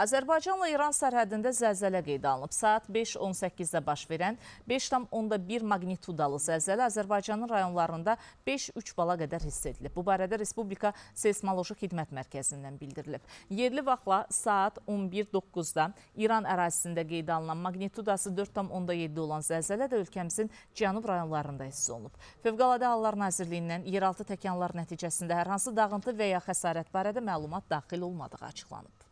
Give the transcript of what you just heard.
Azərbaycanla İran sərhədində zəlzələ qeyd alınıb. Saat 5.18-də baş verən 5.1 magnitudalı zəlzələ Azərbaycanın rayonlarında 5-3 bala qədər hiss edilib. Bu barədə Respublika Seismoloji Xidmət Mərkəzindən bildirilib. Yerli vaxtla saat 11.9-da İran ərazisində qeyd alınan magnitudası 4.7 olan zəlzələ də ölkəmizin cənub rayonlarında hiss olunub. Fövqəladə Hallar Nazirliyindən yeraltı təkanlar nəticəsində hər hansı dağıntı və ya xəsarət barədə məlumat daxil olmadığı açıqlanıb.